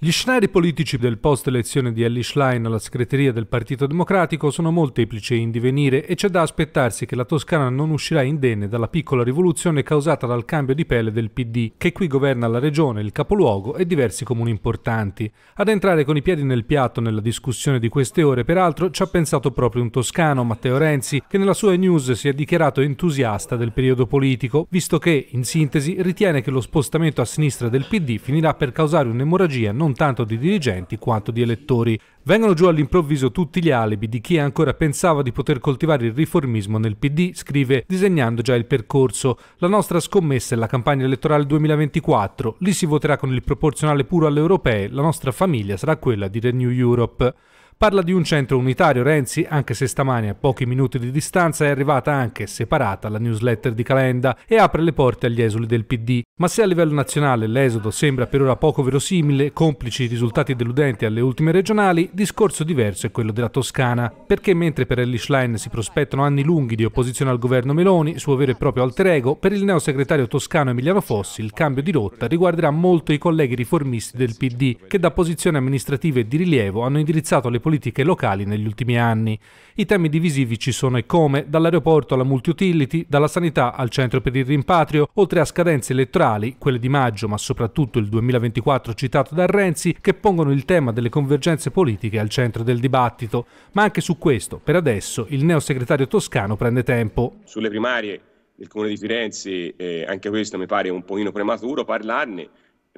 Gli scenari politici del post-elezione di Ellie Schlein alla segreteria del Partito Democratico sono molteplici e in divenire e c'è da aspettarsi che la Toscana non uscirà indenne dalla piccola rivoluzione causata dal cambio di pelle del PD, che qui governa la regione, il capoluogo e diversi comuni importanti. Ad entrare con i piedi nel piatto nella discussione di queste ore, peraltro, ci ha pensato proprio un toscano, Matteo Renzi, che nella sua news si è dichiarato entusiasta del periodo politico, visto che, in sintesi, ritiene che lo spostamento a sinistra del PD finirà per causare un'emorragia non non tanto di dirigenti quanto di elettori. Vengono giù all'improvviso tutti gli alibi di chi ancora pensava di poter coltivare il riformismo nel PD, scrive, disegnando già il percorso. La nostra scommessa è la campagna elettorale 2024, lì si voterà con il proporzionale puro alle europee, la nostra famiglia sarà quella di Renew Europe. Parla di un centro unitario Renzi, anche se stamani a pochi minuti di distanza è arrivata anche separata la newsletter di Calenda e apre le porte agli esuli del PD. Ma se a livello nazionale l'esodo sembra per ora poco verosimile, complici i risultati deludenti alle ultime regionali, discorso diverso è quello della Toscana, perché mentre per Ellie Schlein si prospettano anni lunghi di opposizione al governo Meloni, suo vero e proprio alter ego, per il neo segretario toscano Emiliano Fossi il cambio di rotta riguarderà molto i colleghi riformisti del PD, che da posizioni amministrative di rilievo hanno indirizzato le politiche politiche locali negli ultimi anni. I temi divisivi ci sono e come, dall'aeroporto alla multiutility, dalla sanità al centro per il rimpatrio, oltre a scadenze elettorali, quelle di maggio ma soprattutto il 2024 citato da Renzi, che pongono il tema delle convergenze politiche al centro del dibattito. Ma anche su questo, per adesso, il neosegretario toscano prende tempo. Sulle primarie del Comune di Firenze, eh, anche questo mi pare un pochino prematuro parlarne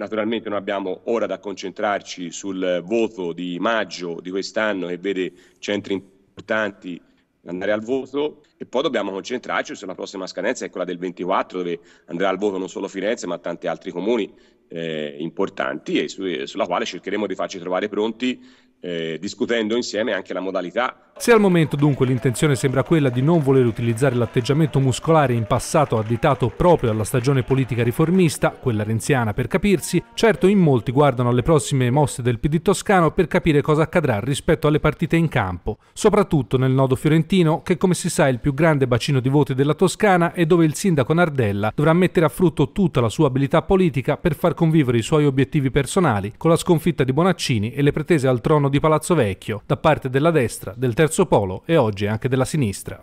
Naturalmente non abbiamo ora da concentrarci sul voto di maggio di quest'anno che vede centri importanti andare al voto e poi dobbiamo concentrarci sulla prossima scadenza è quella del 24 dove andrà al voto non solo Firenze ma tanti altri comuni eh, importanti e su, sulla quale cercheremo di farci trovare pronti eh, discutendo insieme anche la modalità. Se al momento dunque l'intenzione sembra quella di non voler utilizzare l'atteggiamento muscolare in passato additato proprio alla stagione politica riformista, quella renziana per capirsi, certo in molti guardano alle prossime mosse del PD toscano per capire cosa accadrà rispetto alle partite in campo, soprattutto nel nodo fiorentino che come si sa è il più grande bacino di voti della Toscana e dove il sindaco Nardella dovrà mettere a frutto tutta la sua abilità politica per far convivere i suoi obiettivi personali con la sconfitta di Bonaccini e le pretese al trono di Palazzo Vecchio, da parte della destra, del terzo polo e oggi anche della sinistra.